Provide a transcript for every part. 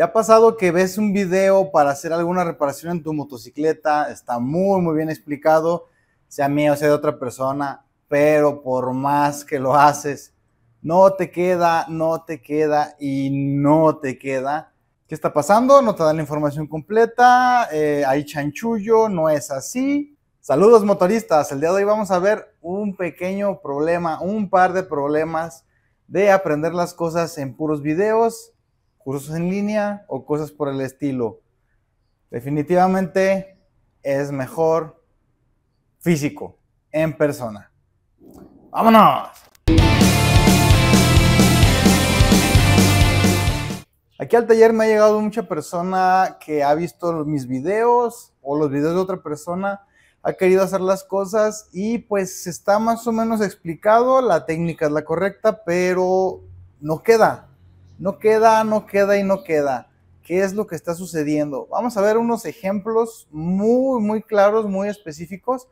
¿Te ha pasado que ves un video para hacer alguna reparación en tu motocicleta? Está muy, muy bien explicado, sea mío o sea de otra persona, pero por más que lo haces, no te queda, no te queda y no te queda. ¿Qué está pasando? No te dan la información completa, eh, hay chanchullo, no es así. Saludos motoristas, el día de hoy vamos a ver un pequeño problema, un par de problemas de aprender las cosas en puros videos cursos en línea o cosas por el estilo. Definitivamente es mejor físico, en persona. ¡Vámonos! Aquí al taller me ha llegado mucha persona que ha visto mis videos o los videos de otra persona, ha querido hacer las cosas y pues está más o menos explicado, la técnica es la correcta, pero no queda, no queda, no queda y no queda. ¿Qué es lo que está sucediendo? Vamos a ver unos ejemplos muy, muy claros, muy específicos,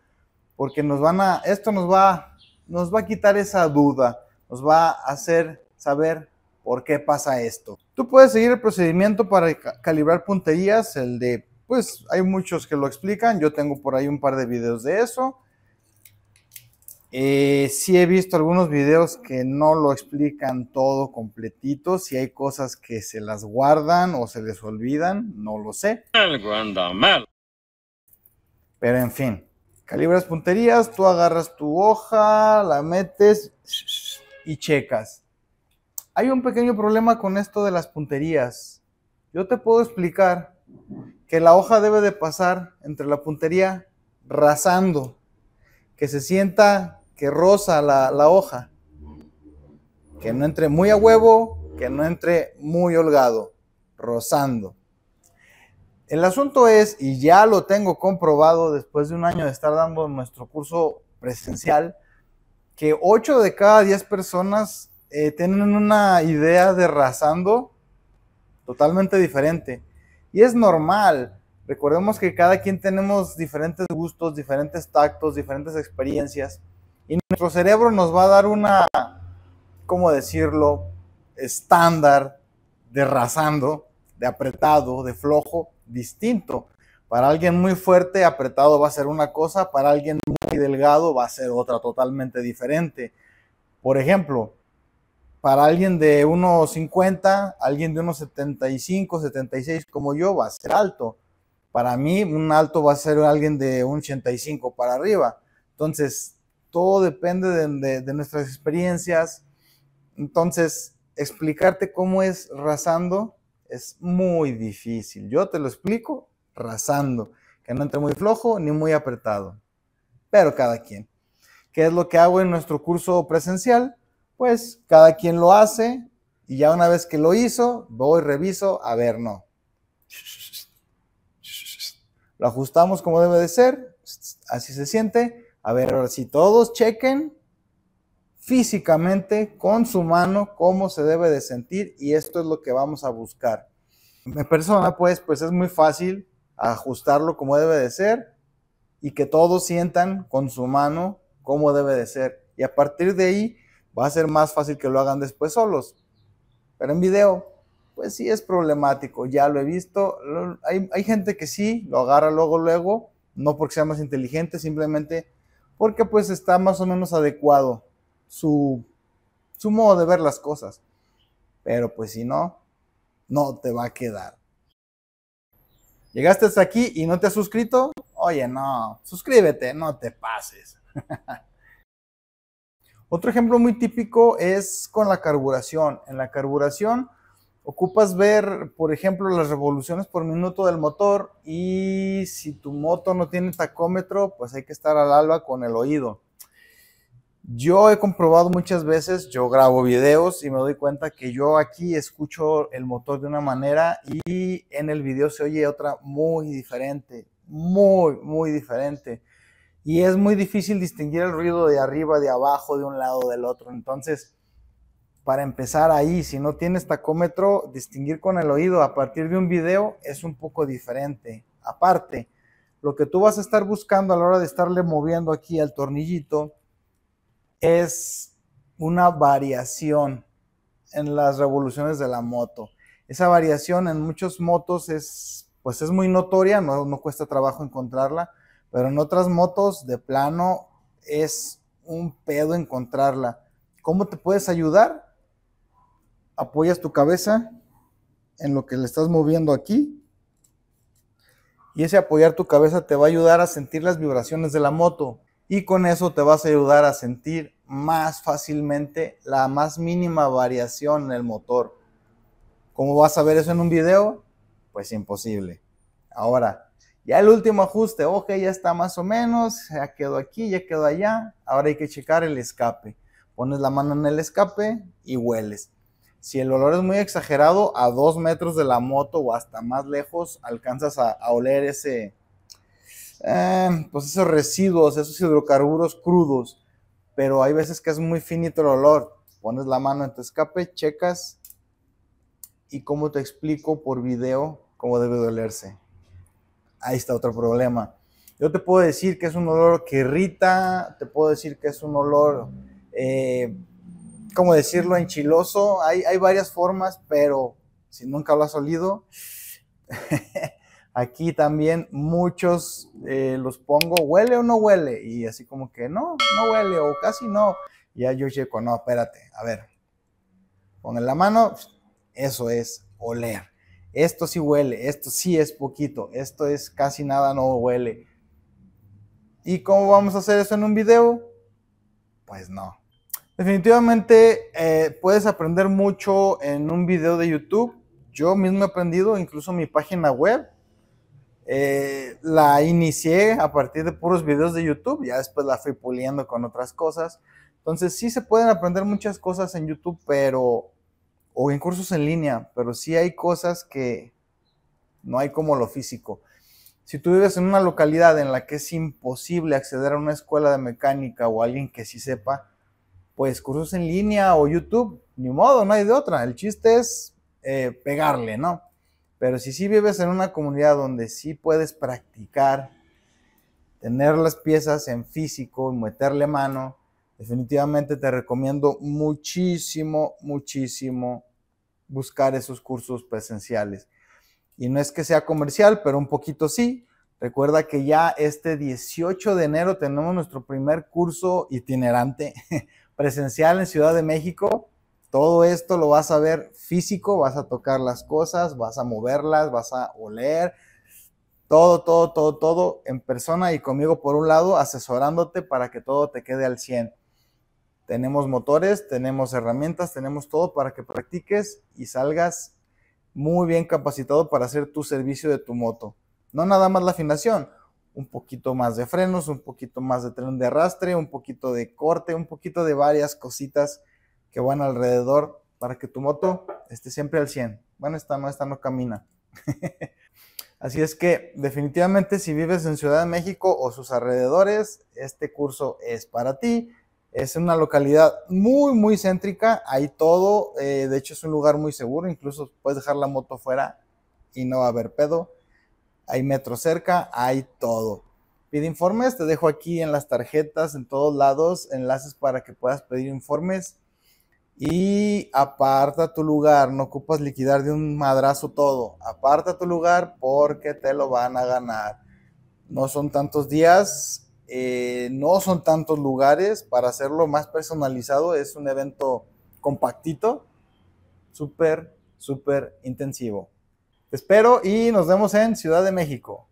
porque nos van a, esto nos va, nos va a quitar esa duda, nos va a hacer saber por qué pasa esto. Tú puedes seguir el procedimiento para calibrar punterías, el de, pues hay muchos que lo explican, yo tengo por ahí un par de videos de eso. Eh, si he visto algunos videos que no lo explican todo completito, si hay cosas que se las guardan o se les olvidan, no lo sé. Algo anda mal. Pero en fin, calibras punterías, tú agarras tu hoja, la metes y checas. Hay un pequeño problema con esto de las punterías. Yo te puedo explicar que la hoja debe de pasar entre la puntería rasando que se sienta que rosa la, hoja, que no entre muy a huevo, que no entre muy holgado, rozando. El asunto es, y ya lo tengo comprobado después de un año de estar dando nuestro curso presencial, que 8 de cada 10 personas eh, tienen una idea de rasando totalmente diferente. Y es normal, Recordemos que cada quien tenemos diferentes gustos, diferentes tactos, diferentes experiencias. Y nuestro cerebro nos va a dar una, ¿cómo decirlo? Estándar de rasando, de apretado, de flojo, distinto. Para alguien muy fuerte, apretado va a ser una cosa, para alguien muy delgado va a ser otra totalmente diferente. Por ejemplo, para alguien de 1,50, alguien de 1,75, 76 como yo va a ser alto. Para mí, un alto va a ser alguien de un 85 para arriba. Entonces, todo depende de, nuestras experiencias. Entonces, explicarte cómo es rasando es muy difícil. Yo te lo explico rasando, que no entre muy flojo ni muy apretado, pero cada quien. ¿Qué es lo que hago en nuestro curso presencial? Pues cada quien lo hace y ya una vez que lo hizo, voy, reviso, a ver, no lo ajustamos como debe de ser, así se siente. A ver, si todos chequen físicamente con su mano cómo se debe de sentir y esto es lo que vamos a buscar. En persona, pues, pues es muy fácil ajustarlo como debe de ser y que todos sientan con su mano cómo debe de ser. Y a partir de ahí va a ser más fácil que lo hagan después solos. Pero en video pues sí es problemático, ya lo he visto. hay, gente que sí, lo agarra luego, luego, no porque sea más inteligente, simplemente porque pues está más o menos adecuado su, su modo de ver las cosas. Pero pues si no, no te va a quedar. Llegaste hasta aquí y no te has suscrito, oye, no, suscríbete, no te pases. Otro ejemplo muy típico es con la carburación. En la carburación, ocupas ver, por ejemplo, las revoluciones por minuto del motor y si tu moto no tiene tacómetro, pues hay que estar al alba con el oído. Yo he comprobado muchas veces, yo grabo videos y me doy cuenta que yo aquí escucho el motor de una manera y en el video se oye otra muy diferente, muy, muy diferente. Y es muy difícil distinguir el ruido de arriba, de abajo, de un lado, del otro. Entonces, para empezar ahí. Si no tienes tacómetro, distinguir con el oído a partir de un video es un poco diferente. Aparte, lo que tú vas a estar buscando a la hora de estarle moviendo aquí al tornillito es una variación en las revoluciones de la moto. Esa variación en muchas motos es, pues es muy notoria, no, no cuesta trabajo encontrarla, pero en otras motos de plano es un pedo encontrarla. ¿Cómo te puedes ayudar? apoyas tu cabeza en lo que le estás moviendo aquí. Y ese apoyar tu cabeza te va a ayudar a sentir las vibraciones de la moto. Y con eso te vas a ayudar a sentir más fácilmente la más mínima variación en el motor. ¿Cómo vas a ver eso en un video? Pues imposible. Ahora, ya el último ajuste, ok, ya está más o menos, ya quedó aquí, ya quedó allá. Ahora hay que checar el escape. Pones la mano en el escape y hueles. Si el olor es muy exagerado, a dos metros de la moto o hasta más lejos alcanzas a, oler ese, eh, pues esos residuos, esos hidrocarburos crudos. Pero hay veces que es muy finito el olor. Pones la mano en tu escape, checas y como te explico por video cómo debe dolerse. olerse. Ahí está otro problema. Yo te puedo decir que es un olor que irrita, te puedo decir que es un olor eh, como decirlo, enchiloso. Hay, hay varias formas, pero si nunca lo has olido, aquí también muchos eh, los pongo, ¿huele o no huele? Y así como que no, no huele o casi no. ya yo checo, no, espérate, a ver, pone la mano, eso es oler. Esto sí huele, esto sí es poquito, esto es casi nada, no huele. ¿Y cómo vamos a hacer eso en un video? Pues no. Definitivamente eh, puedes aprender mucho en un video de YouTube. Yo mismo he aprendido, incluso mi página web. Eh, la inicié a partir de puros videos de YouTube, ya después la fui puliendo con otras cosas. Entonces sí se pueden aprender muchas cosas en YouTube, pero o en cursos en línea, pero sí hay cosas que no hay como lo físico. Si tú vives en una localidad en la que es imposible acceder a una escuela de mecánica o alguien que sí sepa, pues cursos en línea o YouTube, ni modo, no hay de otra. El chiste es eh, pegarle, ¿no? Pero si sí vives en una comunidad donde sí puedes practicar, tener las piezas en físico y meterle mano, definitivamente te recomiendo muchísimo, muchísimo buscar esos cursos presenciales. Y no es que sea comercial, pero un poquito sí. Recuerda que ya este 18 de enero tenemos nuestro primer curso itinerante presencial en Ciudad de México. Todo esto lo vas a ver físico, vas a tocar las cosas, vas a moverlas, vas a oler, todo, todo, todo, todo en persona y conmigo por un lado, asesorándote para que todo te quede al 100. Tenemos motores, tenemos herramientas, tenemos todo para que practiques y salgas muy bien capacitado para hacer tu servicio de tu moto. No nada más la afinación, un poquito más de frenos, un poquito más de tren de arrastre, un poquito de corte, un poquito de varias cositas que van alrededor para que tu moto esté siempre al 100. Bueno, esta no, esta no camina. Así es que definitivamente si vives en Ciudad de México o sus alrededores, este curso es para ti. Es una localidad muy, muy céntrica, hay todo, eh, de hecho es un lugar muy seguro, incluso puedes dejar la moto fuera y no va a haber pedo hay metro cerca, hay todo. Pide informes, te dejo aquí en las tarjetas, en todos lados, enlaces para que puedas pedir informes. Y aparta tu lugar, no ocupas liquidar de un madrazo todo. Aparta tu lugar porque te lo van a ganar. No son tantos días, eh, no son tantos lugares. Para hacerlo más personalizado, es un evento compactito, súper, súper intensivo espero y nos vemos en Ciudad de México.